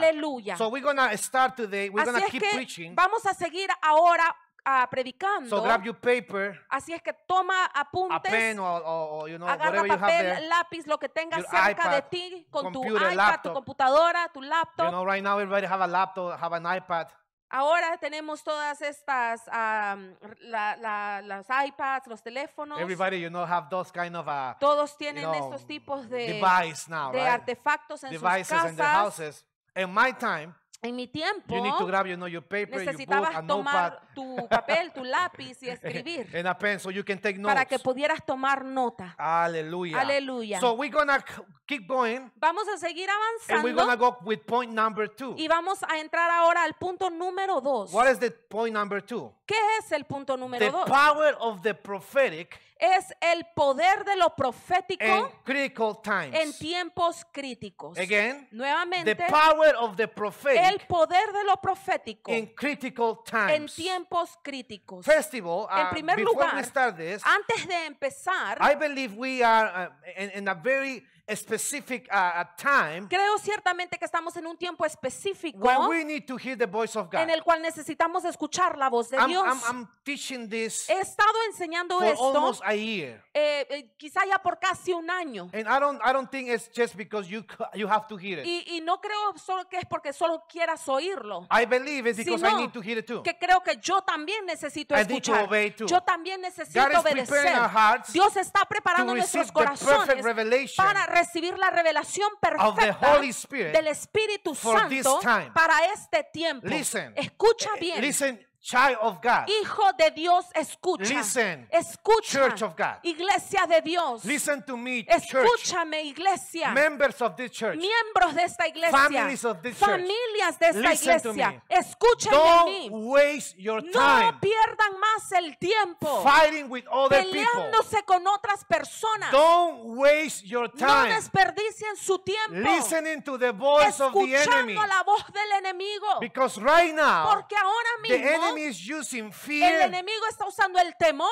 Aleluya. So we're gonna start today. We're Así gonna es keep que preaching. vamos a seguir ahora uh, predicando. So grab your paper. Así es que toma apuntes. A pen or, or, you know, agarra papel, you have there, lápiz, lo que tengas cerca iPad, de ti, con computer, tu iPad, laptop. tu computadora, tu laptop. You know, right now everybody have a laptop, have an iPad. Ahora tenemos todas estas um, la, la, las iPads, los teléfonos. Everybody, you know, have those kind of a, uh, Todos tienen you know, estos tipos de, now, de right? artefactos en Devices sus casas. In my time, en mi tiempo, you need to grab, you know, your paper, necesitabas your book, a tomar notepad. tu papel, tu lápiz y escribir. And a pen, so you can take notes. Para que pudieras tomar nota. Aleluya. Aleluya. So we're gonna keep going. Vamos a seguir avanzando. And we're gonna go with point number two. Y vamos a entrar ahora al punto número dos. What is the point number two? ¿Qué es el punto número the dos? The power of the prophetic es el poder de lo profético en tiempos críticos. Again, Nuevamente, power of the prophetic el poder de lo profético in critical times. en tiempos críticos. Festival. en um, primer lugar, antes de empezar, I believe we are uh, in a very Uh, time Creo ciertamente que estamos en un tiempo específico en el cual necesitamos escuchar la voz de Dios. He estado enseñando esto eh, eh, quizá ya por casi un año. Y, no creo solo que es porque solo quieras oírlo. I que creo que yo también necesito escuchar. Yo también necesito obedecer. Dios está preparando nuestros corazones para recibir la revelación perfecta del Espíritu Santo para este tiempo. Escucha bien. Child of God. Hijo de Dios, escucha. Listen, escucha. Church of God. Iglesia de Dios. Listen to me, Escúchame, church. iglesia. Members of this church. Miembros de esta iglesia. Families of this Familias de esta Listen iglesia. Escúchame Don't a mí. Waste your time no pierdan más el tiempo. Fighting with other peleándose people. con otras personas. Don't waste your time. No desperdicien su tiempo. Listening to the voice of the enemy. Escuchando la voz del enemigo. Because right now, Porque ahora mismo using el enemigo está usando el temor,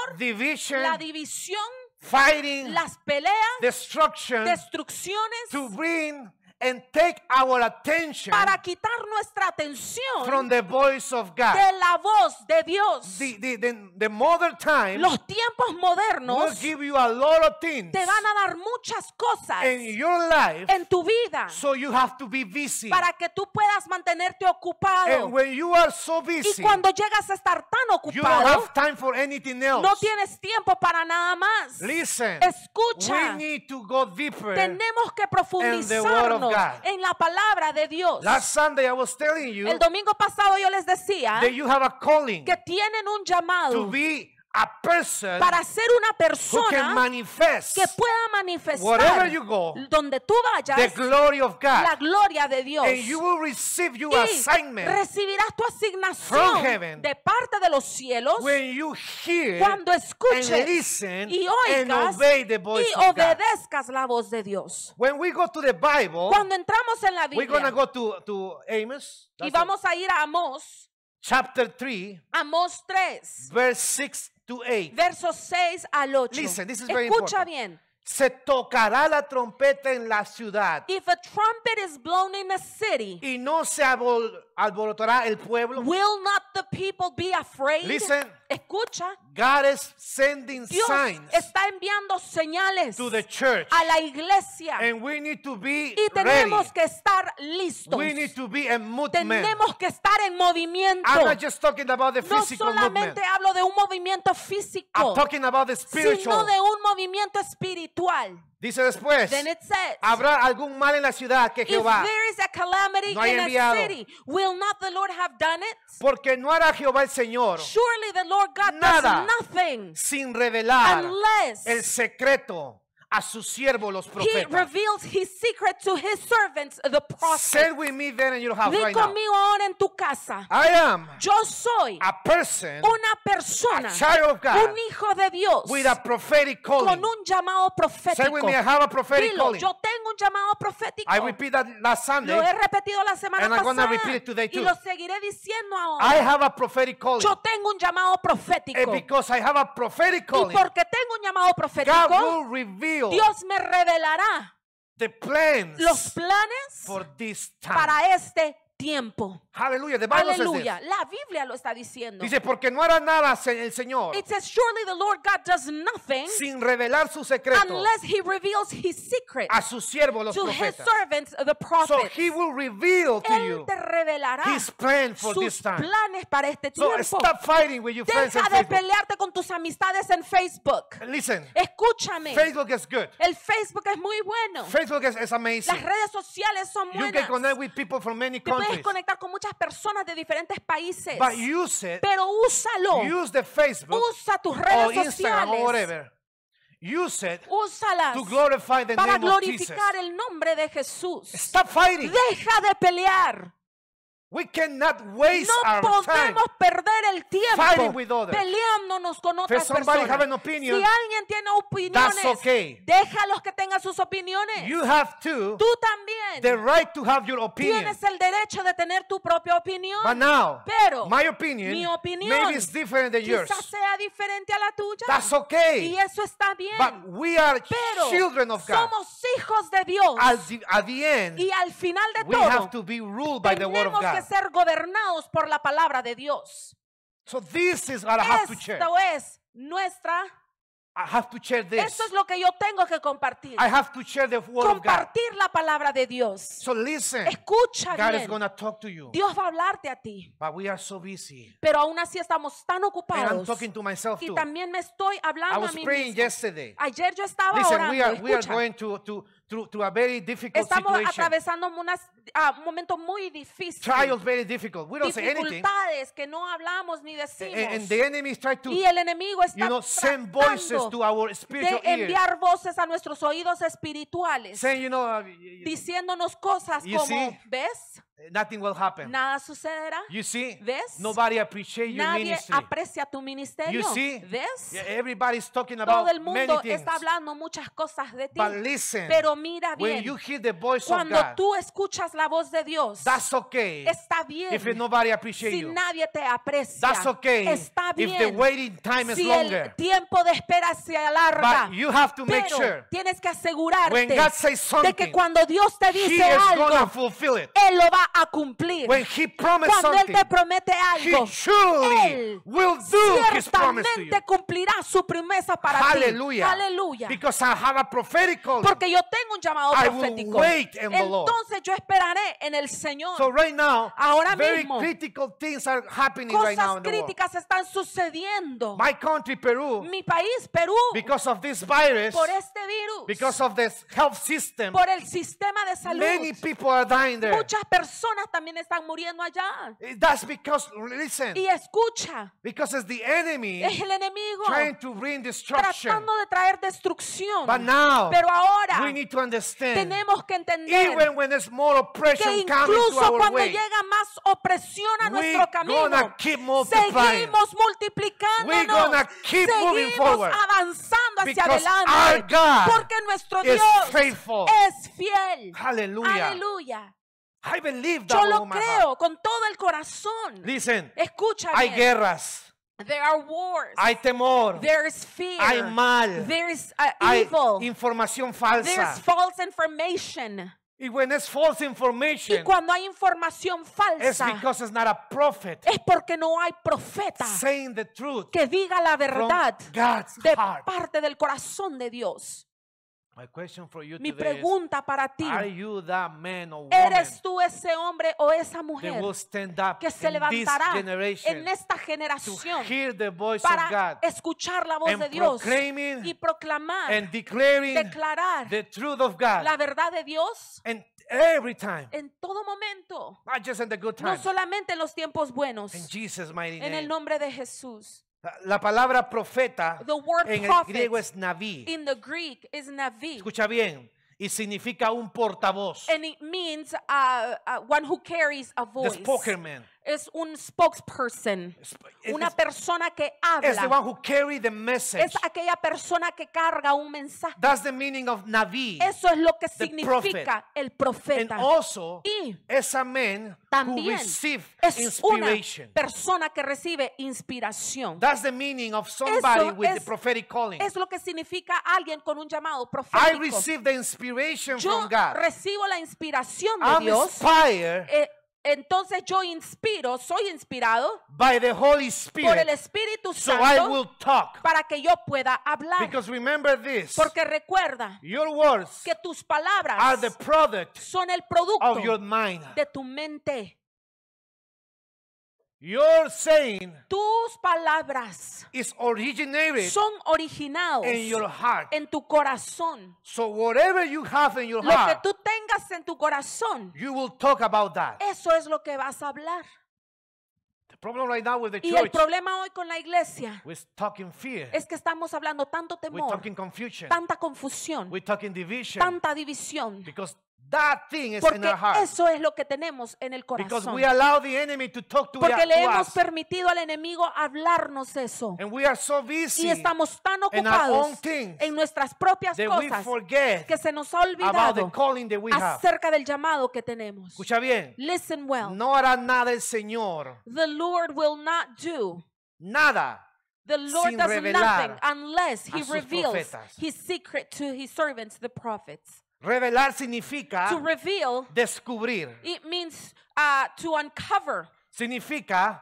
la división, fighting, las peleas, destrucciones, to take para quitar nuestra atención from the voice of de la voz de Dios. modern Los tiempos modernos te van a dar muchas cosas en tu vida you have to be para que tú puedas mantenerte ocupado. y cuando llegas a estar tan ocupado, no tienes tiempo para nada más. Escucha, tenemos que profundizarnos en la palabra de Dios. El domingo pasado yo les decía que tienen un llamado para ser una persona que pueda manifestar donde tú vayas la gloria de Dios y recibirás tu asignación de parte de los cielos cuando escuches y oigas y obedezcas la voz de Dios cuando entramos en la Biblia y vamos a ir a Amos, Chapter 3, Amos 3, verse 6 to 8. Versos 6 al 8. Listen, this is very Escucha important. bien. Se tocará la trompeta en la ciudad. If a trumpet is blown in a city, y no se alborotará el pueblo. Will not the people be afraid? Listen. Escucha. Dios está enviando señales a la iglesia. to be y tenemos que estar listos. Tenemos que estar en movimiento. no solamente hablo de un movimiento físico, sino de un movimiento espiritual. Dice después, Then it says, habrá algún mal en la ciudad que Jehová if there is a calamity no haya in enviado. city, will not the Lord have done it? Porque no hará Jehová el Señor Surely the Lord God nada does nothing sin revelar unless el secreto a sus siervos los profetas. He his secret to his servants, the prophets. conmigo en tu casa. Yo soy a una persona, un hijo de Dios, con un llamado profético. Say yo tengo un llamado profético. I lo he repetido la semana pasada y lo seguiré diciendo ahora. Yo tengo un llamado eh, profético. And porque tengo un llamado profético, Dios me revelará the plans los planes for this para este tiempo. Aleluya, La Biblia lo está diciendo. Dice, porque no hará nada el Señor. sin revelar su secreto. a sus siervos los profetas. So he will reveal to Él te revelará sus planes para este tiempo. So stop fighting de pelearte con tus amistades en Facebook. Listen. Escúchame. El Facebook es muy bueno. Facebook Las redes sociales son buenas es conectar con muchas personas de diferentes países. pero úsalo. Usa tus redes sociales. Úsalas para glorificar el nombre de Jesús. Deja de pelear. We cannot waste no our podemos time perder el tiempo with peleándonos con otras personas. Have an opinion, si alguien tiene opiniones, okay. Deja los que tengan sus opiniones. You have to, Tú también the right to have your opinion. tienes el derecho de tener tu propia opinión. But now, Pero my opinion, mi opinión maybe it's different than yours. quizás sea diferente a la tuya. That's okay. Y eso está bien. But we are Pero children of God. somos hijos de Dios. At the, at the end, y al final de we todo, have to be ruled by the word of God que ser gobernados por la palabra de Dios. So this is what I have to share. Esto es nuestra I have to share this. Esto es lo que yo tengo que compartir. I have to share the word compartir of God. la palabra de Dios. So listen, Escucha God bien. Is gonna talk to you. Dios va a hablarte a ti. But we are so busy. Pero aún así estamos tan ocupados. And I'm talking to myself y too. también me estoy hablando I was a mí praying mismo. Yesterday. Ayer yo estaba listen, orando. We are, we are going to, to through, through a very difficult Estamos situation. atravesando unas, uh, un momento muy difícil. Trials very difficult. We don't say anything. Dificultades que no hablamos ni decimos. And, and the enemy is to, y el enemigo está you know, send voices to our spiritual de enviar ears. voces a nuestros oídos espirituales. Saying, you know, uh, diciéndonos cosas you como, see, ¿ves? Nothing will happen. Nada sucederá. You see, ¿Ves? Nobody appreciates your Nadie ministry. aprecia tu ministerio. You see, ¿Ves? Everybody's talking about Todo el mundo many está hablando muchas cosas de ti. But listen, Pero mira bien. Cuando tú escuchas la voz de Dios, está bien. si nadie te aprecia, está bien. si el tiempo de espera se alarga, tienes que asegurarte de que cuando Dios te dice algo, Él lo va a cumplir. cuando Él te promete algo, Él ciertamente cumplirá su promesa para ti. Aleluya. Porque yo tengo tengo un llamado profético. Entonces yo esperaré en el Señor. So right now, Ahora very mismo, critical things are happening cosas right now in críticas están sucediendo. My country, Peru, mi país, Perú, because of this virus, por este virus, because of this health system, por el sistema de salud, many people are dying there. muchas personas también están muriendo allá. That's because, listen, y escucha, because it's the enemy es el enemigo trying to bring destruction. tratando de traer destrucción. But now, Pero ahora we need to tenemos que entender que incluso cuando llega más opresión a nuestro camino, seguimos multiplicando, seguimos avanzando hacia adelante, porque nuestro Dios es fiel. Aleluya. Aleluya. Yo lo oh creo con todo el corazón. Escúchame. Hay guerras. There are wars. Hay temor. There is fear. Hay mal. There is uh, Hay evil. información falsa. There's false information. Y when it's false information, y cuando hay información falsa, it's it's not a prophet, es porque no hay profeta saying the truth que diga la verdad de heart. parte del corazón de Dios. Mi pregunta para ti, ¿eres tú ese hombre o esa mujer que se levantará en esta generación para escuchar la voz de Dios y proclamar, declarar la verdad de Dios en todo momento, no solamente en los tiempos buenos, en el nombre de Jesús? La palabra profeta en el griego es naví. Escucha bien. Y significa un portavoz. And it uh, uh, carries a es un spokesperson, una persona que habla. one who carry the message. Es aquella persona que carga un mensaje. That's the meaning of Navi, Eso es lo que significa el profeta. And also, y también es una persona que recibe inspiración. That's the meaning of somebody Eso with es, the prophetic calling. es lo que significa alguien con un llamado profético. I receive the inspiration from God. recibo la inspiración de I'm Dios. Inspired eh, entonces yo inspiro, soy inspirado by the Holy por el Espíritu Santo para que yo pueda hablar. Porque recuerda your words que tus palabras product son el producto de tu mente. Your saying tus palabras is originated son originados in your heart. en tu corazón. So whatever you have in your lo heart, que tú tengas en tu corazón, you will talk about that. Eso es lo que vas a hablar. The problem right now with the y el problema hoy con la iglesia we're talking fear. es que estamos hablando tanto temor, we're talking confusion. tanta confusión, we're talking division. tanta división. Because That thing is Porque in our heart. eso es lo que tenemos en el corazón. Because We allow the enemy to talk to Porque le hemos us. permitido al enemigo hablarnos eso. And we are so busy y estamos tan ocupados en nuestras propias cosas que se nos ha olvidado acerca del llamado que tenemos. Escucha bien. Listen well. No hará nada el Señor. The Lord will not do nada. The Lord does nothing unless he reveals profetas. his secret to his servants the prophets. Revelar significa to reveal, descubrir. It means uh, to uncover. Significa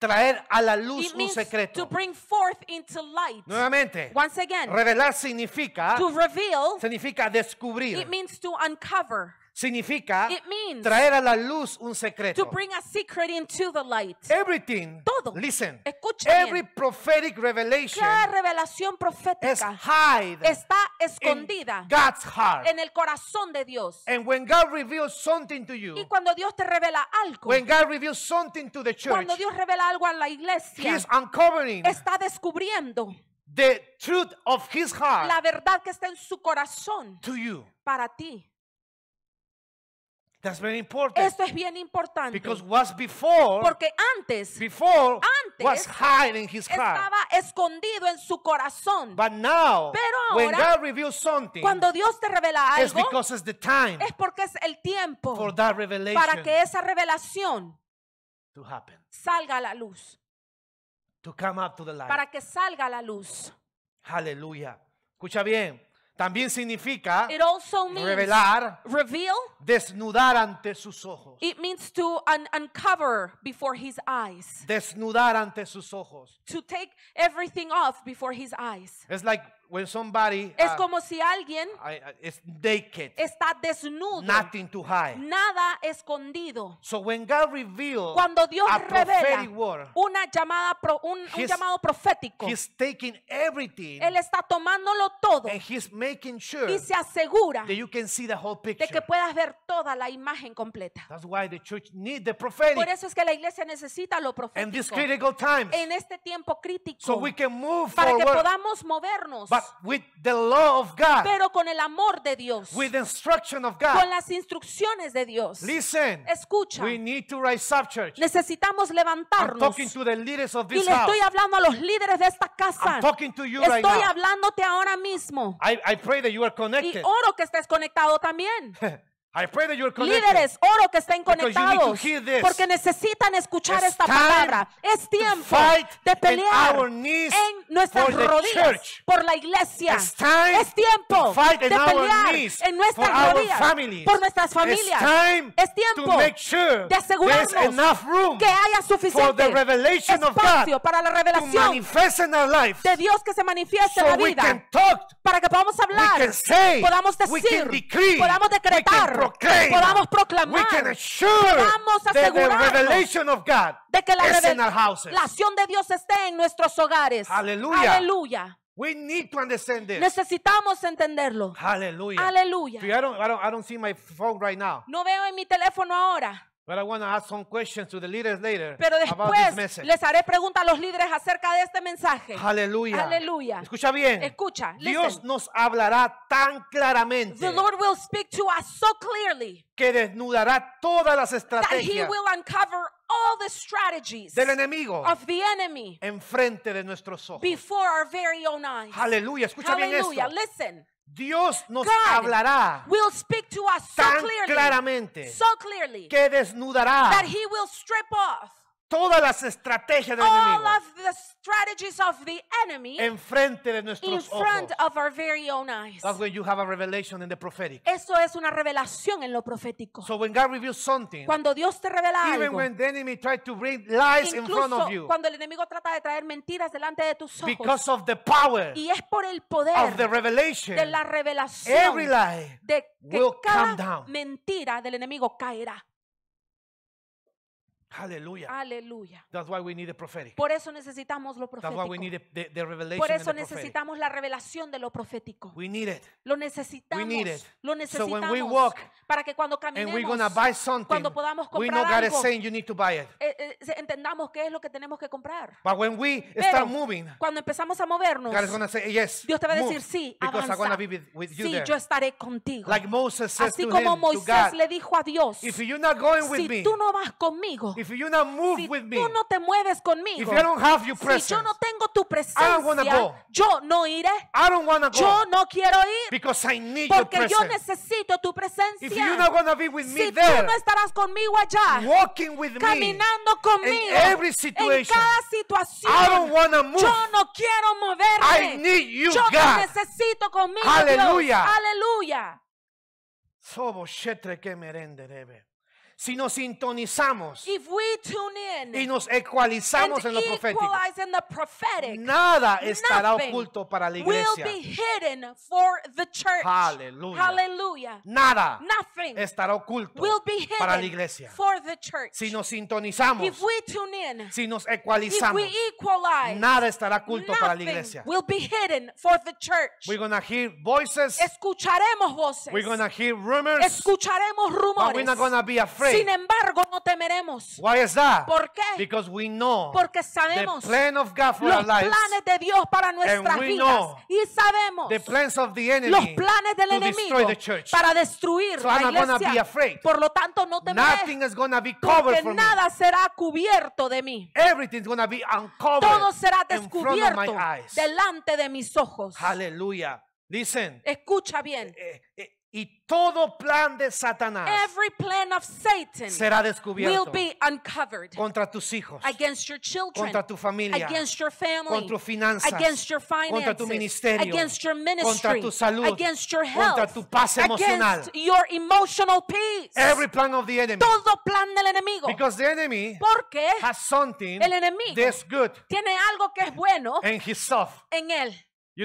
traer a la luz un secreto. To bring forth into light. Nuevamente. Once again. Revelar significa to reveal, significa descubrir. It means to uncover significa It means traer a la luz un secreto. to bring a secret into the light. Everything, Todo. listen, Escuchen every bien. prophetic revelation Cada revelación is profética hide está escondida in God's heart. en el corazón de Dios. And when God reveals something to you, Y cuando Dios te revela algo, when God reveals something to the church, cuando Dios revela algo a la iglesia. He is uncovering está descubriendo the truth of His heart la verdad que está en su corazón to you. para ti. That's Esto es bien importante. before, porque antes, estaba escondido en su corazón. Pero ahora, cuando Dios te revela algo, es porque es el tiempo para que esa revelación salga a la luz. Para que salga a la luz. Aleluya. Escucha bien. También significa it revelar, reveal, desnudar ante sus ojos. It means to uncover before his eyes. Desnudar ante sus ojos. To take everything off before his eyes. It's like es uh, como si alguien está desnudo, nada escondido. Cuando Dios revela una llamada un, llamado profético, Él está tomándolo todo making y se asegura de que puedas ver toda la imagen completa. Por eso es que la iglesia necesita lo profético en este tiempo crítico para que podamos movernos with the pero con el amor de Dios, con las instrucciones de Dios. Listen, escucha, necesitamos levantarnos. y le estoy hablando a los líderes de esta casa. I'm estoy hablándote ahora mismo. Y oro que estés conectado también. Líderes, oro que estén conectados porque necesitan escuchar esta palabra. Es tiempo de pelear en nuestras rodillas por la iglesia. Es tiempo de pelear en nuestras rodillas por nuestras familias. Es tiempo de asegurarnos que haya suficiente espacio para la revelación de Dios que se manifieste en la vida para que podamos hablar, podamos decir, podamos decretar proclaim, podamos proclamar, we can podamos asegurarnos de que la revelación de Dios esté en nuestros hogares. Aleluya. We need to understand this. Necesitamos entenderlo. Aleluya. Aleluya. I don't, I don't, I don't see my phone right now. No veo en mi teléfono ahora. Pero después les haré preguntas a los líderes acerca de este mensaje. Aleluya. Aleluya. Escucha bien. Dios nos hablará tan claramente The will speak to us so clearly que desnudará todas las estrategias del enemigo enfrente de nuestros ojos. Aleluya. Escucha bien esto. Dios nos God hablará will speak to us so tan clearly, claramente so clearly, que desnudará that he will strip off todas las estrategias del all enemigo of the strategies of the enemy enfrente de in nuestros front ojos. of our very own eyes. That's when you have a revelation in the prophetic. Eso es una revelación en lo profético. So when God reveals something, Cuando Dios te revela even algo, when the enemy tries to bring lies in front of incluso you, cuando el enemigo trata de traer mentiras delante de tus ojos, because of the power y es por el of the revelation, de la every revelación lie de que will come cada down. mentira del enemigo caerá. Aleluya. Aleluya. That's why we need prophetic. Por eso necesitamos lo profético. Por eso necesitamos la revelación de lo profético. We need it. Lo necesitamos. We need it. Lo necesitamos. So when we walk, para que cuando caminemos, cuando podamos comprar algo, need to buy it. Eh, eh, entendamos qué es lo que tenemos que comprar. when we Pero moving, cuando empezamos a movernos, God gonna say, yes, Dios te va a decir sí, avanza sí, yo estaré contigo. Like Moses Así to como Moisés God, le dijo a Dios, you're not going with si tú no vas conmigo, If you not move si with me, tú no te mueves conmigo, if I don't have your presence, si yo no tengo tu presencia, I go. yo no iré. I don't go. Yo no quiero ir Because I need porque your yo necesito tu presencia. If you not gonna be with me si there, tú no estarás conmigo allá, walking with caminando me conmigo in every situation, en cada situación, I don't wanna move. yo no quiero moverme. I need you, yo God. necesito conmigo. Aleluya. Aleluya. Sobo shetre que merende debe si nos sintonizamos If we tune in y nos ecualizamos en lo profético, in the prophetic, nada estará oculto para la iglesia. Aleluya. Hallelujah. Nada Nothing estará oculto will be para la iglesia. For the church. Si nos sintonizamos, If we tune in, si nos ecualizamos, If we equalize, nada estará oculto para la iglesia. Will be hidden for the church. We're gonna hear voices. Escucharemos voces. We're gonna hear rumors. Escucharemos rumores. But we're not gonna be afraid sin embargo, no temeremos. Why is that? ¿Por qué? Because we know Porque sabemos los planes de Dios para nuestras vidas. Y sabemos los planes del enemigo para destruir la iglesia. Por lo tanto, no temeremos porque nada será cubierto de mí. gonna be uncovered Todo será descubierto delante de mis ojos. Aleluya. Listen. Escucha bien. Eh, eh, y todo plan de Satanás Satan será descubierto contra tus hijos, contra tu familia, contra tus finanzas, contra tu ministerio, contra tu salud, contra tu paz emocional, emotional peace. Every plan of the enemy. Todo plan del enemigo. Porque has el enemigo tiene algo que es bueno in en él. ¿Y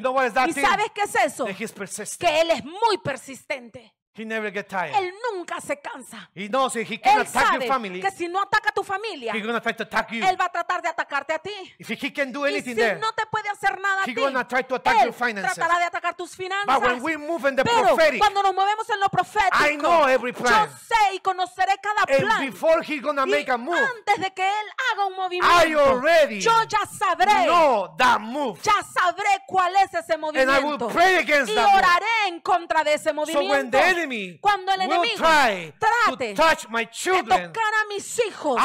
sabes qué es eso? Que Él es muy persistente. He never get tired. Él nunca se cansa. He knows if he can él attack sabe your family, que si no ataca a tu familia, he's gonna try to attack you. él va a tratar de atacarte a ti. If he can do anything y si there, no te puede hacer nada a ti, try to attack él your finances. tratará de atacar tus finanzas. But when we move in the Pero prophetic, cuando nos movemos en lo profético, I know every plan. yo sé y conoceré cada plan. And before he's gonna make y a move, antes de que él haga un movimiento, I already yo ya sabré, No that move. ya sabré cuál es ese movimiento. And I will pray against y oraré move. en contra de ese movimiento. So when the cuando el enemigo trate de tocar a mis hijos,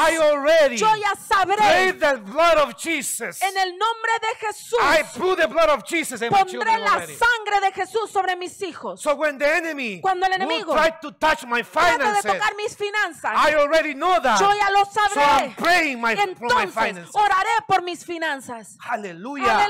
yo ya sabré en el nombre de Jesús. pondré la sangre de Jesús sobre mis hijos. cuando el enemigo trate de tocar mis finanzas, yo ya lo sabré. Entonces, oraré por mis finanzas. Aleluya.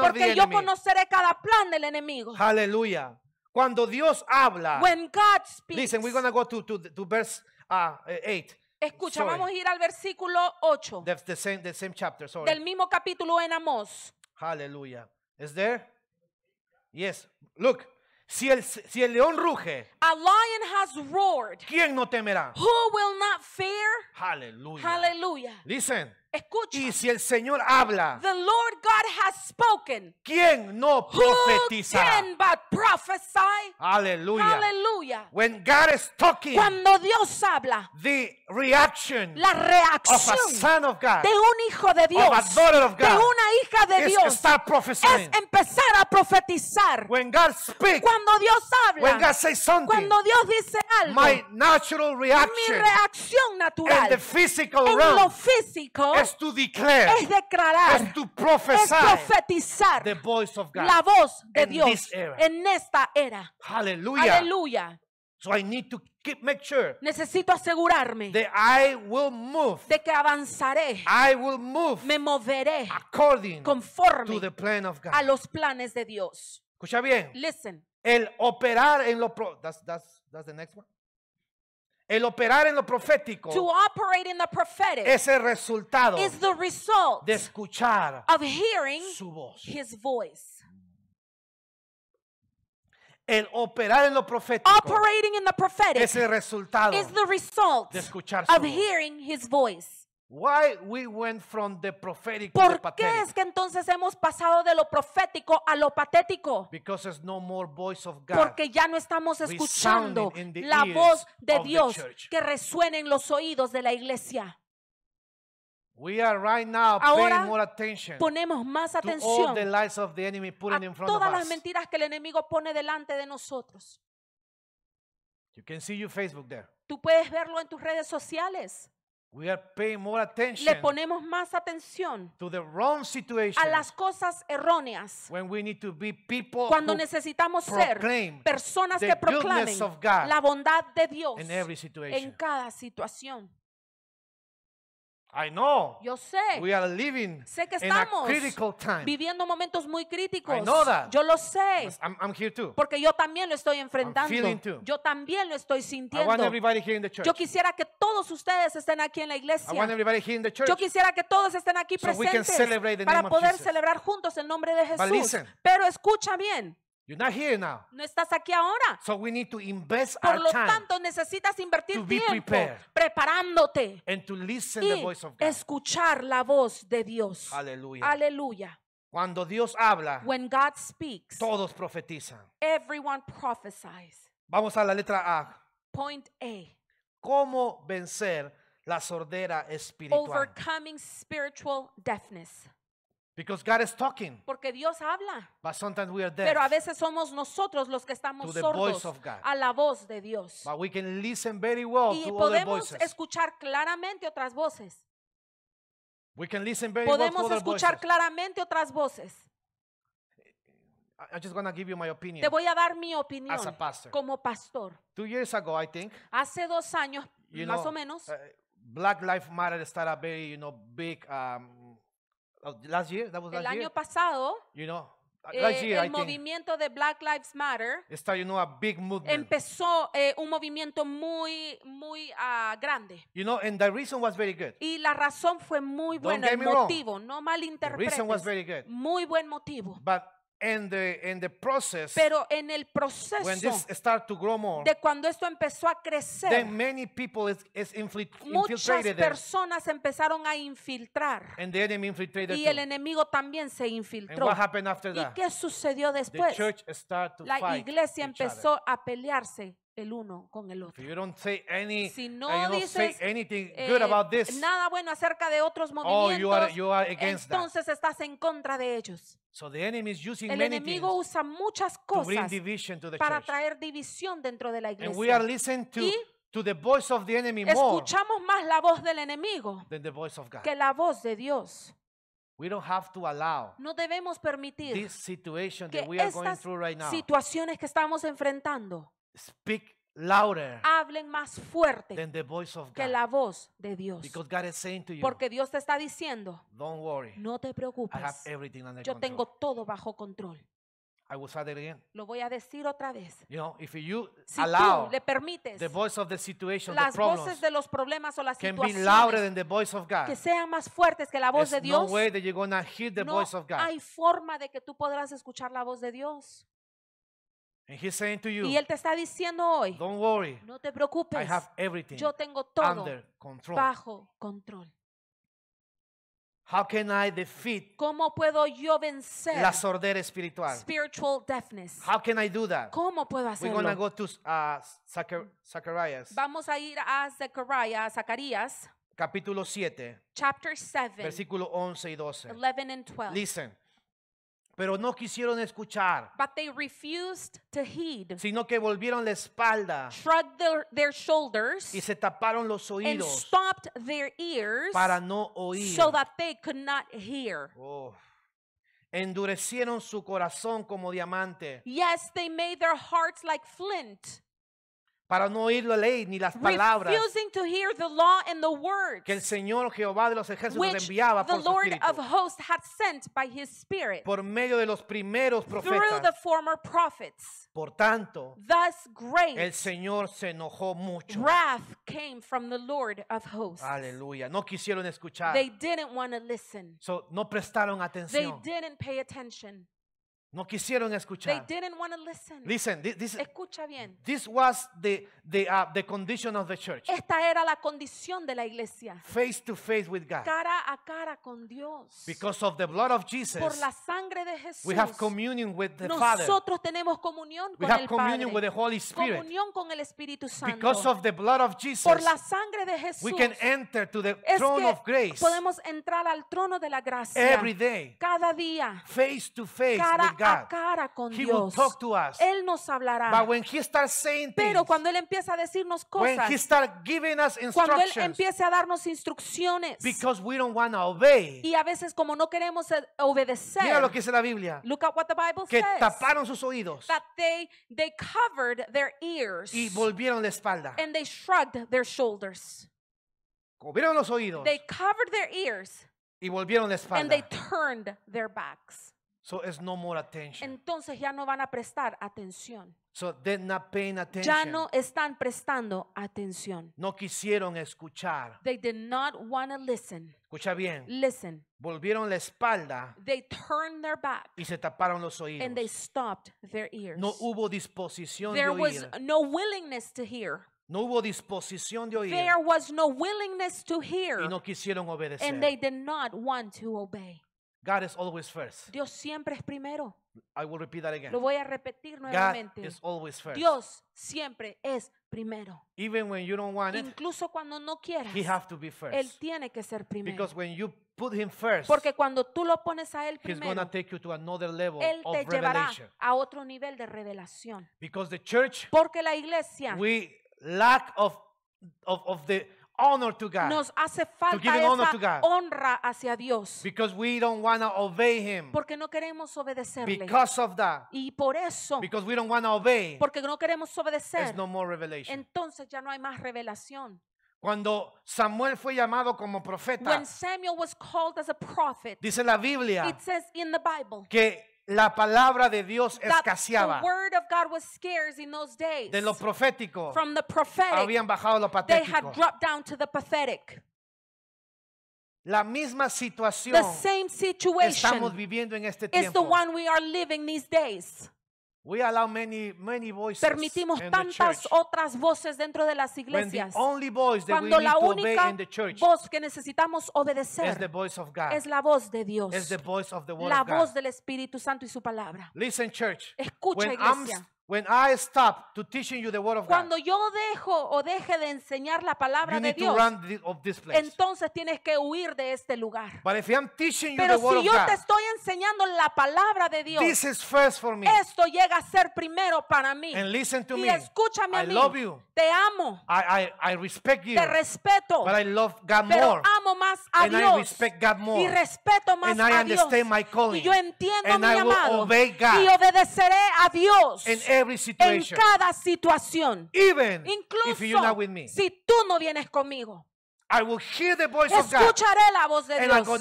Porque yo conoceré cada plan del enemigo. Aleluya. Cuando Dios habla. When God speaks. Listen, we're going to go to, to, to verse 8. Uh, ah, eh, Escucha, vamos a ir al versículo 8. The, the same, chapter, Del mismo capítulo en Amós. Hallelujah. Is there? Yes. Look. Si el, si el león ruge, a lion has roared. ¿Quién no temerá? Who will not fear? Aleluya. Hallelujah. Listen. Y si el Señor habla, ¿quién no profetiza? Aleluya. Cuando Dios habla, the reaction la reacción de un hijo de Dios, de una hija de Dios, es empezar a profetizar. Cuando Dios habla, Cuando Dios dice algo, my natural mi reacción natural, en lo físico, es, to declare, es declarar, es, to profesar, es profetizar the voice of God la voz de Dios en esta era. Aleluya. Aleluya. So I need to keep, make sure Necesito asegurarme that I will move, de que avanzaré. I will move me moveré according conforme to the plan of God. a los planes de Dios. Escucha bien. Listen. El operar en lo pro that's, that's, that's the next one. El operar en lo profético to operate es el resultado de escuchar hearing su voz. His voice. El operar en lo profético in es el resultado de escuchar su voz. his voice. Why we went from the prophetic ¿Por qué es que entonces hemos pasado de lo profético a lo patético? Because no more voice of God Porque ya no estamos escuchando la voz de Dios que resuene en los oídos de la iglesia. We are right now Ahora paying more attention ponemos más atención a todas las mentiras que el enemigo pone delante de nosotros. You can see Facebook there. Tú puedes verlo en tus redes sociales le ponemos más atención a las cosas erróneas cuando necesitamos ser personas que proclamen la bondad de Dios en cada situación. I know. Yo sé. sé que estamos viviendo momentos muy críticos. Yo lo sé. Porque yo también lo estoy enfrentando. Yo también lo estoy sintiendo. Yo quisiera que todos ustedes estén aquí en la iglesia. Yo quisiera que todos estén aquí presentes para poder celebrar juntos el nombre de Jesús. Pero escucha bien. You're not here now. No estás aquí ahora. So we need to invest Por our lo time tanto, necesitas invertir to tiempo prepared preparándote and to listen y the voice of God. escuchar la voz de Dios. Aleluya. Aleluya. Cuando Dios habla, When God speaks, todos profetizan. Everyone prophesies. Vamos a la letra A. Point A. ¿Cómo vencer la sordera espiritual? Overcoming spiritual deafness talking. Porque Dios habla. Pero a veces somos nosotros los que estamos sordos a la voz de Dios. y podemos escuchar claramente otras voces. podemos escuchar claramente otras voces. give you my opinion. Te voy a dar mi opinión como pastor. Hace dos años, más o menos, uh, Black Lives Matter started a very, big um, Oh, last year, that was last el año year. pasado, you know, uh, eh, last eh, year, el I movimiento de Black Lives Matter think, started, you know, a big movement. empezó eh, un movimiento muy, muy uh, grande. You know, and the reason was very good. Y la razón fue muy buena, get el me wrong. motivo, no The reason was very good. muy buen motivo. But process, Pero en el proceso de cuando esto empezó a crecer, muchas personas empezaron a infiltrar. y el enemigo también se infiltró. ¿Y qué sucedió después? La iglesia empezó a pelearse el uno con el otro. si no dices nada bueno acerca de otros oh, movimientos, entonces estás en contra de ellos. El enemigo usa muchas cosas para traer división dentro de la iglesia. Y escuchamos más la voz del enemigo que la voz de Dios. No debemos permitir que estas situaciones que estamos enfrentando speak hablen más fuerte que la voz de Dios. Porque Dios te está diciendo, no te preocupes, yo tengo todo bajo control. Lo voy a decir otra vez. Si tú le permites las voces de los problemas o las situaciones que sean más fuertes que la voz de Dios, no hay forma de que tú podrás escuchar la voz de Dios. And he's saying to you, y Él te está diciendo hoy, Don't worry, no te preocupes, I have everything yo tengo todo under control. bajo control. How can I defeat ¿Cómo puedo yo vencer la sordera espiritual? Spiritual deafness. How can I do that? ¿Cómo puedo hacerlo? We're going go to uh, Zachar Vamos a ir a Zacarías, Zacarías capítulo 7, chapter 7, versículo 11 y 12. 11 and 12. Listen. Pero no quisieron escuchar. But they refused to heed. Sino que volvieron la espalda. Shrugged their, their shoulders. Y se taparon los oídos. And stopped their ears. Para no oír. So that they could not hear. Oh. Endurecieron su corazón como diamante. Yes, they made their hearts like flint para no oír la ley ni las palabras to hear the law and the words que el Señor Jehová de los ejércitos les enviaba por the su Lord espíritu, of hosts had sent by his spirit por medio de los primeros through the former prophets. Por tanto, Thus el Señor se enojó mucho. wrath came from the Lord of hosts. Aleluya. No quisieron escuchar. They didn't want to listen. So, no prestaron atención. They didn't pay attention. No quisieron They escuchar. didn't want to listen. Listen, thi- this, Escucha bien. this was the, the, uh, the condition of the church. Esta era la condición de la iglesia. Face to face with God. Cara a cara con Dios. Because of the blood of Jesus. Por la sangre de Jesús. we have communion with the Father. Nosotros tenemos comunión We con el Padre. communion with the Holy Spirit. Comunión con el Espíritu Santo. Because of the blood of Jesus. Por la sangre de Jesús. we can enter to the es throne of grace podemos entrar al trono de la gracia. every day, cada día, face to face cara with a cara con he Dios. Will talk to us. Él nos hablará. But when he starts saying things, Pero cuando Él empieza a decirnos cosas, when he start giving us instructions, cuando Él empieza a darnos instrucciones, because we don't want to obey, y a veces como no queremos eh, obedecer, mira lo que dice la Biblia, look at what the Bible que says, taparon sus oídos that they, they covered their ears, y volvieron la espalda. And they shrugged their shoulders. Cubrieron los oídos. They covered their ears. Y volvieron la espalda. And they turned their backs. So it's no more attention. Entonces ya no van a prestar atención. So they're not paying attention. Ya no están prestando atención. No quisieron escuchar. They did not want to listen. Escucha bien. Listen. Volvieron la espalda. They turned their back. Y se taparon los oídos. And they stopped their ears. No hubo disposición There de oír. There was no willingness to hear. No hubo disposición de oír. There was no willingness to hear. Y no quisieron obedecer. And they did not want to obey. God is always first. Dios siempre es primero. I will repeat that again. Lo voy a repetir nuevamente. God is always first. Dios siempre es primero. Even when you don't want Incluso it, cuando no quieras, he have to be first. Él tiene que ser primero. Because when you put him first, Porque cuando tú lo pones a Él primero, he's take you to another level Él te of llevará revelation. a otro nivel de revelación. Because the church, Porque la iglesia, we lack of, of, of the honor to God. Nos hace falta honra hacia Dios. Porque no queremos obedecerle. Y por eso. Porque no queremos obedecer. no Entonces ya no hay más revelación. Cuando Samuel fue llamado como profeta, dice la Biblia it says que la palabra de Dios escaseaba. De lo profético habían bajado lo patético. La misma situación the estamos viviendo en este tiempo. Is the one we are living these days many, Permitimos tantas otras voces dentro de las iglesias. Cuando la única voz que necesitamos obedecer es la voz de Dios, la voz del Espíritu Santo y su palabra. Escucha, iglesia. Cuando yo dejo o deje de enseñar la palabra de Dios, entonces tienes que huir de este lugar. Pero si yo te estoy enseñando la palabra de Dios, esto llega a ser primero para mí. y escúchame a mí. Te amo, te respeto, pero amo más a Dios y respeto más a Dios. Y yo entiendo mi llamado y obedeceré a Dios every situation. En cada situación. Even incluso if you're not with me. si tú no vienes conmigo. I will hear the voice Escucharé la voz de Dios.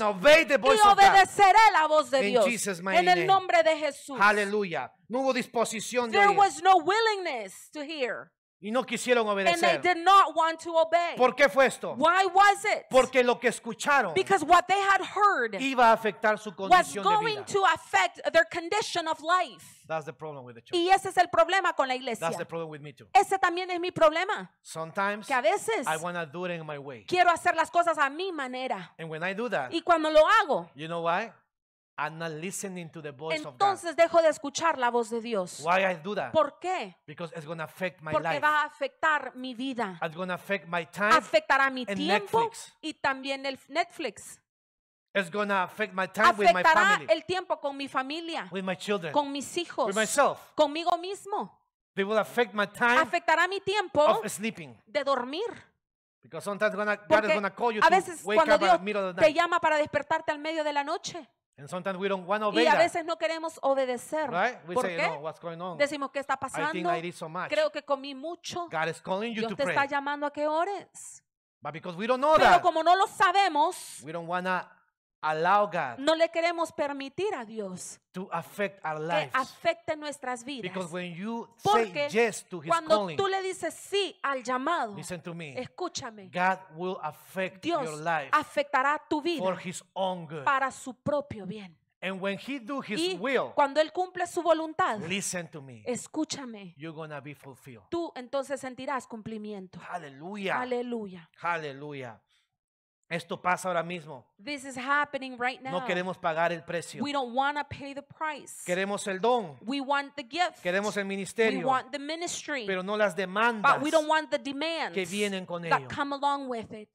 the voice y obedeceré la voz de Dios. In Jesus, en el nombre de Jesús. Aleluya. No hubo disposición There de was no willingness to hear y no quisieron And they did not want to obey. ¿Por qué fue esto? Why was it? Porque lo que escucharon Because what they had heard iba a afectar su condición de going vida. to affect their condition of life. That's the problem with the church. Y ese es el problema con la iglesia. That's the problem with me too. Ese también es mi problema, Sometimes que a veces I want to do it in my way. quiero hacer las cosas a mi manera. And when I do that, Y cuando lo hago, you know why? I'm not listening to the voice Entonces of God. dejo de escuchar la voz de Dios. Why I do that? ¿Por qué? Because it's gonna affect my Porque life. va a afectar mi vida. It's gonna affect my time Afectará mi tiempo Netflix. y también el Netflix. It's gonna affect my time with my Afectará family, el tiempo con mi familia, with my children, con mis hijos, with myself. conmigo mismo. They will affect my time Afectará mi tiempo of sleeping. de dormir. Because sometimes gonna, God Porque is gonna call you a to veces wake cuando up Dios te llama para despertarte al medio de la noche y a veces no queremos obedecer. ¿Por qué? Decimos, ¿qué está pasando? Creo que comí mucho. God Dios te está llamando a que ores. Pero como no lo sabemos, no le queremos permitir a Dios que afecte nuestras vidas. Porque cuando tú le dices sí al llamado, escúchame, Dios afectará tu vida para su propio bien. y cuando él cumple su voluntad, escúchame, tú entonces sentirás cumplimiento. Aleluya. Aleluya. Aleluya. Esto pasa ahora mismo. This is happening right now. No queremos pagar el precio. We don't want to pay the price. Queremos el don. We want the gift. Queremos el ministerio. We want the ministry. Pero no las demandas But we don't want the demands que vienen con that ello. come along with it.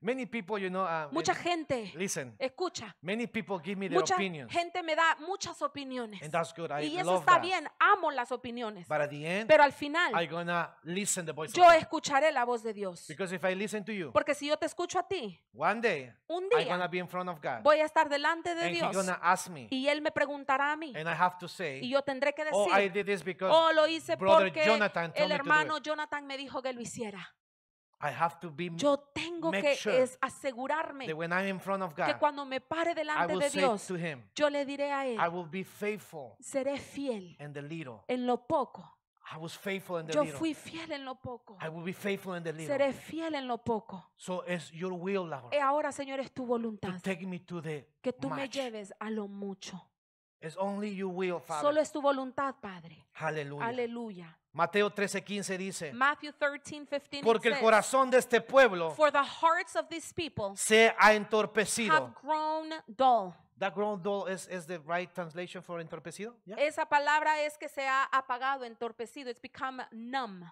Many people, you know, uh, Mucha many- eh, gente Listen. escucha. Many people give me their Mucha opinions, gente me da muchas opiniones. and that's good. I Y eso love está that. bien, amo las opiniones. But at the end, Pero al I'm final, gonna listen the voice yo of escucharé la voz de Dios. Because if I listen to you, Porque si yo te escucho a ti, one day un I'm día gonna be in front of God, voy a estar delante de and He's Dios gonna ask me, y Él me preguntará a mí and I have to say, y yo tendré que decir, Oh, I did this because oh, lo hice porque el hermano Jonathan me dijo que lo hiciera yo tengo que es asegurarme que cuando me pare delante de Dios, yo le diré a Él, seré fiel en lo poco. yo fui fiel en lo poco. Seré fiel en eh, lo poco. y ahora, Señor, es tu voluntad que tú me lleves a lo mucho. It's only you will, Father. Solo es tu voluntad, Padre. Aleluya. Aleluya. Mateo 13:15 dice, 13, 15, porque el corazón de este pueblo For the hearts of these people se ha entorpecido. Have grown dull. That grown dull is, is the right translation for entorpecido? Yeah. Esa palabra es que se ha apagado, entorpecido. It's become numb.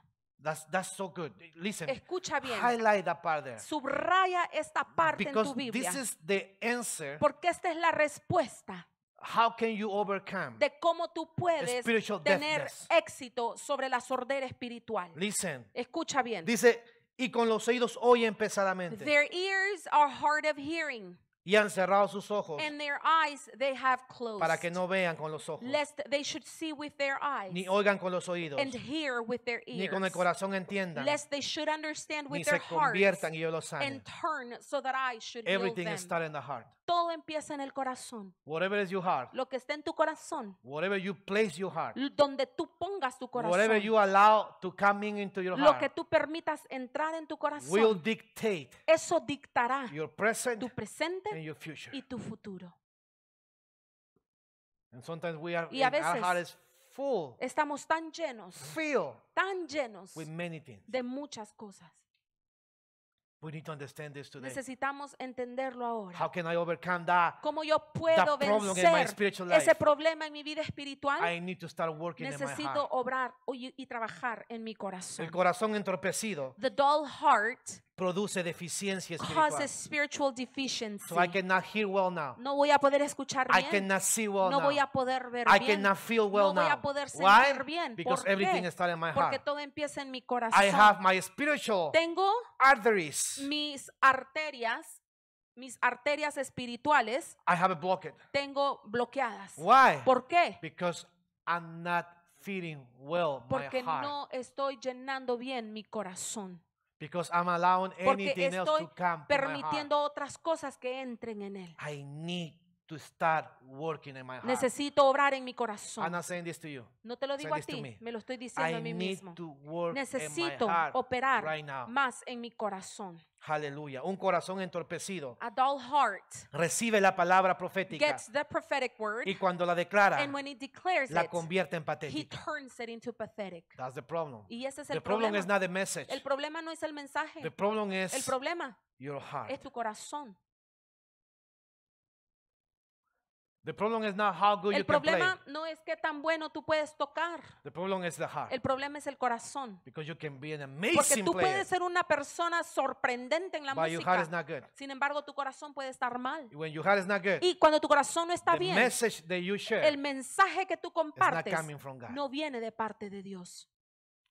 That's, that's so good. Listen. Escucha bien. Highlight that part there. Subraya esta parte Because en tu Biblia. Because This is the answer Porque esta es la respuesta how can you overcome de cómo tú puedes spiritual tener deafness. éxito sobre la sordera espiritual. Listen. Escucha bien. Dice, y con los oídos oyen pesadamente. Their ears are hard of hearing. Y han cerrado sus ojos And their eyes they have closed, para que no vean con los ojos, lest they should see with their eyes, ni oigan con los oídos, and hear with their ears, ni con el corazón entiendan, lest they should understand with ni se conviertan y yo los sane. And turn so that I should Everything heal them. is in the heart. Todo empieza en el corazón. Whatever is your heart. Lo que está en tu corazón. Whatever you place your heart. Donde tú pongas tu corazón. Whatever you allow to come into your heart. Lo que tú permitas entrar en tu corazón. Will dictate. Eso dictará. Your present. Tu presente. And your future. Y tu futuro. And sometimes we are, y a veces our heart is full, estamos tan llenos, full tan llenos with many things. de muchas cosas. We need to understand this today. Necesitamos entenderlo ahora. How can I overcome that, ¿Cómo yo puedo that vencer ese problema en mi vida espiritual? I need to start working Necesito in my heart. obrar y, y, trabajar en mi corazón. El corazón entorpecido. The dull heart produce deficiencia espiritual. causes spiritual deficiency. So I cannot hear well now. No voy a poder escuchar bien. I cannot see well no now. voy a poder ver I bien. Cannot feel well no voy a poder sentir Why? bien. Because ¿Por everything qué? Started in my heart. Porque todo empieza en mi corazón. I have my spiritual Tengo arteries. mis arterias mis arterias espirituales I have blocked. tengo bloqueadas. Why? ¿Por qué? Because I'm not feeling well my Porque heart. no estoy llenando bien mi corazón. Because I'm allowing anything else to come to permitiendo my heart. otras cosas que entren en él. I need to start working in my heart. Necesito obrar en mi corazón. I'm not saying this to you. No te lo digo a ti, me. me. lo estoy diciendo I a mí need mismo. To work Necesito in my heart operar right now. más en mi corazón. Aleluya. Un corazón entorpecido. A dull heart recibe la palabra profética. Gets the prophetic word, y cuando la declara, and when it declares la convierte en patética. He turns it into pathetic. That's the problem. Y ese es el the el problem problema. Is not the message. El problema no es el mensaje. The problem is el problema your heart. es tu corazón. El problema no es qué tan bueno tú puedes tocar. El problema es el corazón. Porque tú puedes ser una persona sorprendente en la Sin embargo, tu corazón puede estar mal. Y cuando tu corazón no está bien, el mensaje que tú compartes no viene de parte de Dios.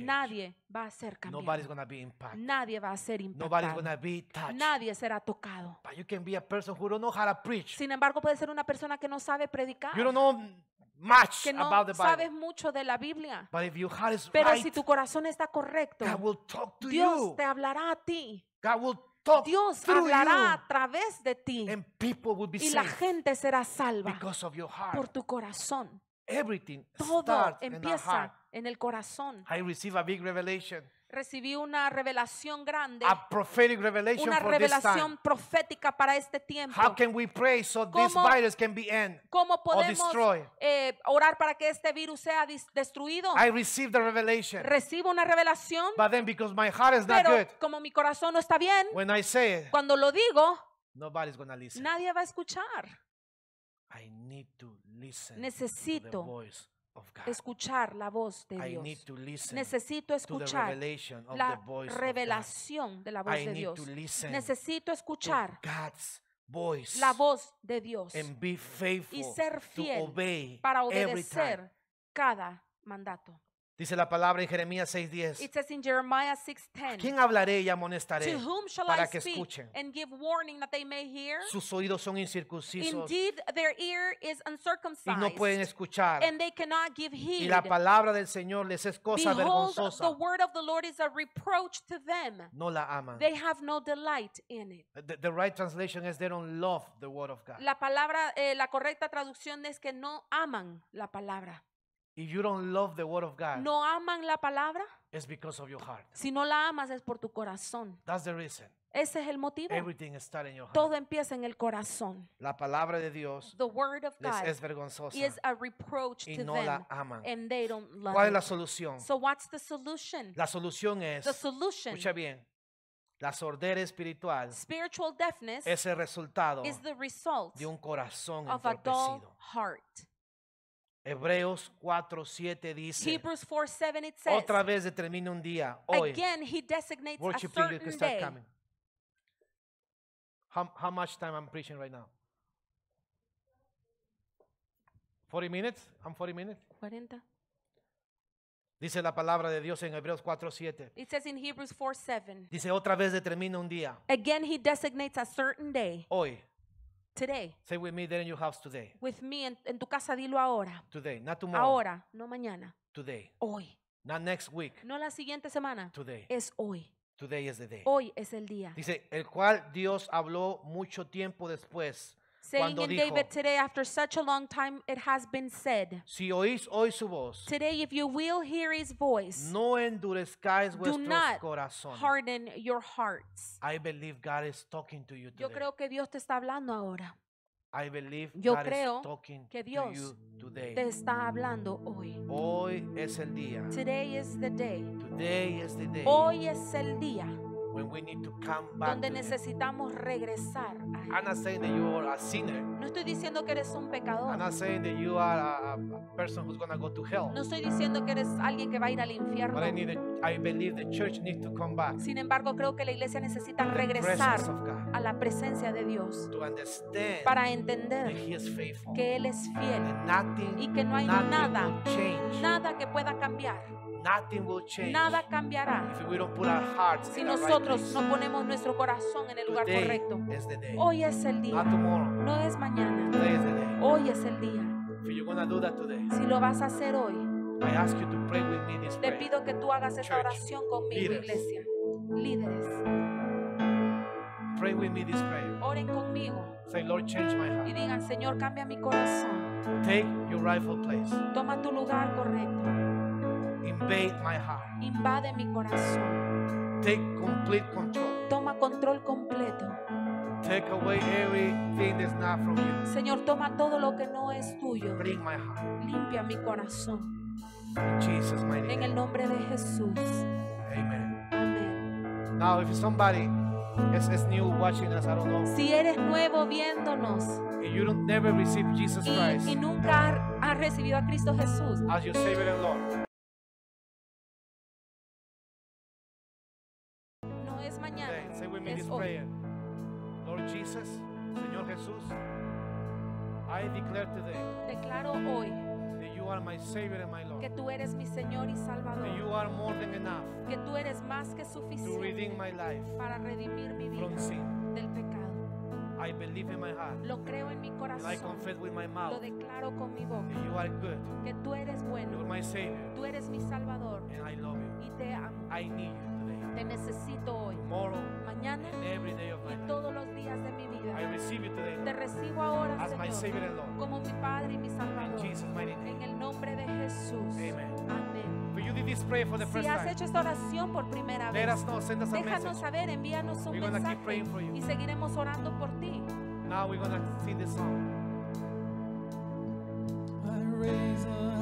Nadie va a ser cambiado. Nadie va a ser impactado. Nadie será tocado. Sin embargo, puede ser una persona que no sabe predicar. que no sabes mucho de la Biblia. Pero si tu corazón está correcto, Dios te hablará a ti. Dios hablará a través de ti. y la gente será salva por tu corazón. Todo empieza en el corazón. I receive a big revelation. Recibí una revelación grande. A prophetic revelation una for revelación this time. profética para este tiempo. How can we pray so ¿Cómo, this virus can be end ¿Cómo podemos eh, orar para que este virus sea destruido? I received the revelation. Recibo una revelación. But then because my heart is pero not good, como mi corazón no está bien, when I say it, cuando lo digo, nobody's gonna listen. nadie va a escuchar. I need to listen Necesito to the voice escuchar la voz de Dios. Necesito escuchar la revelación de la voz de Dios. Necesito escuchar la voz de Dios y ser fiel para obedecer cada mandato. Dice la palabra en Jeremías 6:10. ¿A ¿Quién hablaré y amonestaré para que escuchen? Sus oídos son incircuncisos. Indeed, their ear is uncircumcised, y no pueden escuchar. And they cannot give heed. Y la palabra del Señor les es cosa Behold, vergonzosa. The word of the Lord is a reproach to them. No la aman. They have no delight in it. The, the right translation is they don't love the word of God. La palabra eh, la correcta traducción es que no aman la palabra. If you don't love the word of God, no aman la palabra, it's because of your heart. Si no la amas es por tu corazón. That's the reason. Ese es el motivo. Everything starts in your heart. Todo empieza en el corazón. La palabra de Dios the word of God les es vergonzosa is a reproach y to no them la aman. And they don't love ¿Cuál es la solución? So what's the solution? La solución es, the solution, escucha bien, la sordera espiritual spiritual deafness es el resultado is the result de un corazón of entorpecido. heart. Hebreos 7 dice. Hebrews 7 it says. Otra vez determina un día hoy. Again he designates Worship a certain can start day. Coming. How, how much time I'm preaching right now? 40 minutes? I'm 40 minutes. 40. Dice la palabra de Dios en Hebreos 4:7. It says in Hebrews 4:7. Dice otra vez determina un día. Again he designates a certain day. Hoy. Today. Say with me there in your house today. With me en, tu casa dilo ahora. Today, not tomorrow. Ahora, no mañana. Today. Hoy. Not next week. No la siguiente semana. Today. Es hoy. Today is the day. Hoy es el día. Dice, el cual Dios habló mucho tiempo después Saying in dijo, David today, after such a long time, it has been said. Si oís hoy su voz, today, if you will hear his voice, no endurezcáis do not corazones. harden your hearts. I believe God is talking to you today. Yo creo que Dios te está hablando ahora. I believe Yo God creo is talking que Dios to you today. te está hablando hoy. Hoy es el día. Today is the day. Today is the day. Hoy es el día donde necesitamos regresar No estoy diciendo que eres un pecador. No estoy diciendo que eres alguien que va a ir al infierno. Sin embargo, creo que la iglesia necesita regresar a la presencia de Dios para entender que Él es fiel y que no hay nada, nada que pueda cambiar. Nada cambiará si nosotros no ponemos nuestro corazón en el lugar correcto. Hoy es el día. No es mañana. Hoy es el día. si lo vas a hacer hoy, le te pido que tú hagas esta oración conmigo, iglesia. Líderes. Pray with me this prayer. Oren conmigo. Say, Lord, change my heart. Y digan, Señor, cambia mi corazón. Toma tu lugar correcto. Invade my heart. Invade mi corazón. Take complete control. Toma control completo. Take away everything that's not from you. Señor, toma todo lo que no es tuyo. Bring my heart. Limpia mi corazón. In Jesus, my name. En el nombre de Jesús. Amen. Now, if somebody Is, is new watching us, I don't know. Si eres nuevo viéndonos and you don't never receive Jesus Christ, y, nunca has ha recibido a Cristo Jesús as your Savior and Lord, es hoy. Lord Jesus, Señor Jesús, I declare today declaro hoy that you are my Savior and my Lord. que tú eres mi Señor y Salvador, that you are more than enough que tú eres más que to suficiente redeem my life para redimir mi vida from sin. del pecado. I believe in my heart Lo creo en mi and I confess with my mouth. lo declaro con mi boca, that you are good, que tú eres bueno. you are my Savior, tú eres mi Salvador and I love you. y te amo. I need you. Te necesito hoy. mañana todos los días de mi vida. Te recibo ahora, Señor, como mi Padre y mi Salvador. En el nombre de Jesús. Amén. si has hecho esta oración por primera vez, déjanos saber, envíanos un mensaje y seguiremos orando por ti. Now we're song.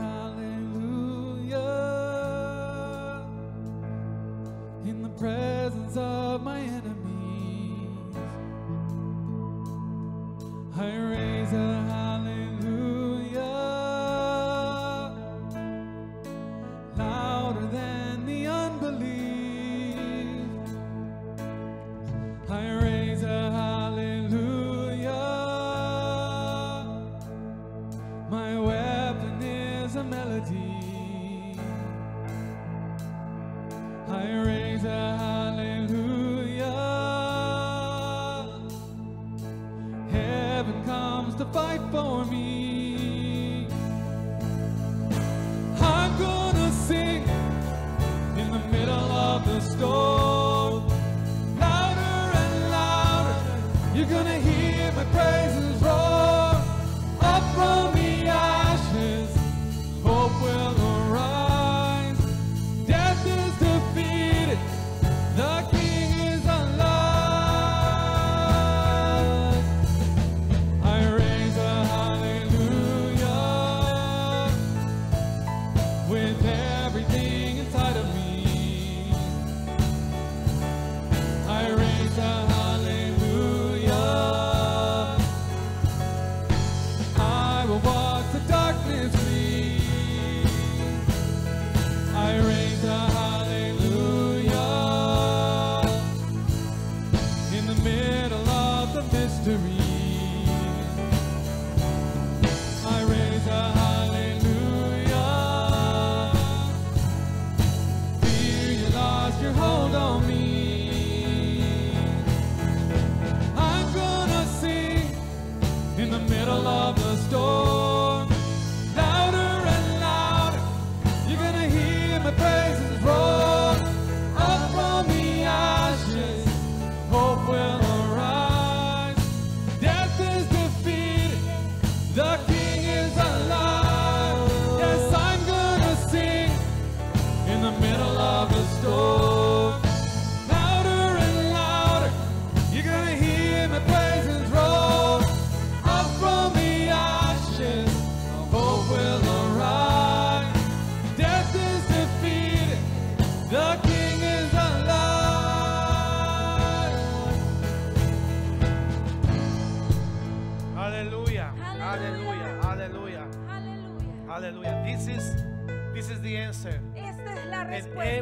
of my enemies.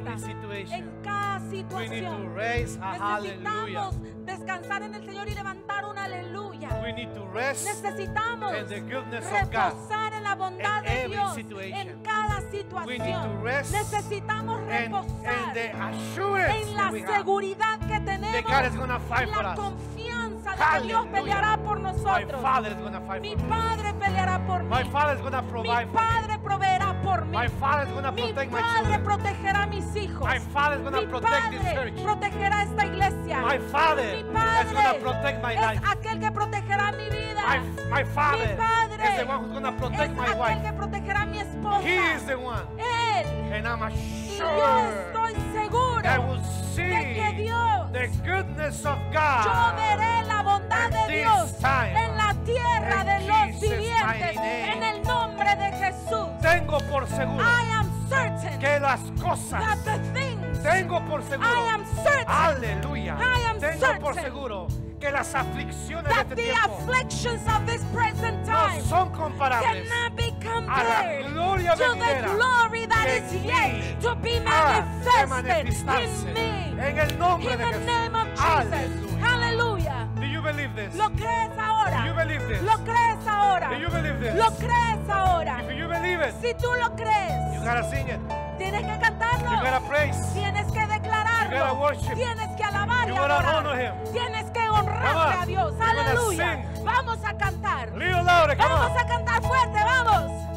en cada situación, necesitamos descansar en el Señor y levantar un aleluya. Necesitamos in reposar en la bondad de Dios en cada situación. Necesitamos reposar reposar en la seguridad que tenemos, en la confianza de que Dios peleará por nosotros. Mi Padre peleará por mí. Mi Padre proveerá mi padre protegerá a mis hijos. Mi padre protegerá esta iglesia. mi padre es aquel que protegerá mi vida. mi padre es aquel que protegerá a mi esposa. Él. y yo estoy seguro de que Dios. Yo veré la bondad de Dios en la tierra de los vivientes. En el nombre tengo por seguro que las cosas tengo por seguro aleluya tengo por seguro que las aflicciones de este tiempo no son comparables a la gloria venidera que es to be manifested en el nombre de Jesús ¿Lo crees ahora? ¿Lo crees ahora? ¿Lo crees ahora? si tú lo crees, tienes que cantarlo. Tienes que declararlo. Tienes que alabar Tienes que honrar a Dios. Aleluya. Vamos a cantar. vamos a cantar fuerte, vamos.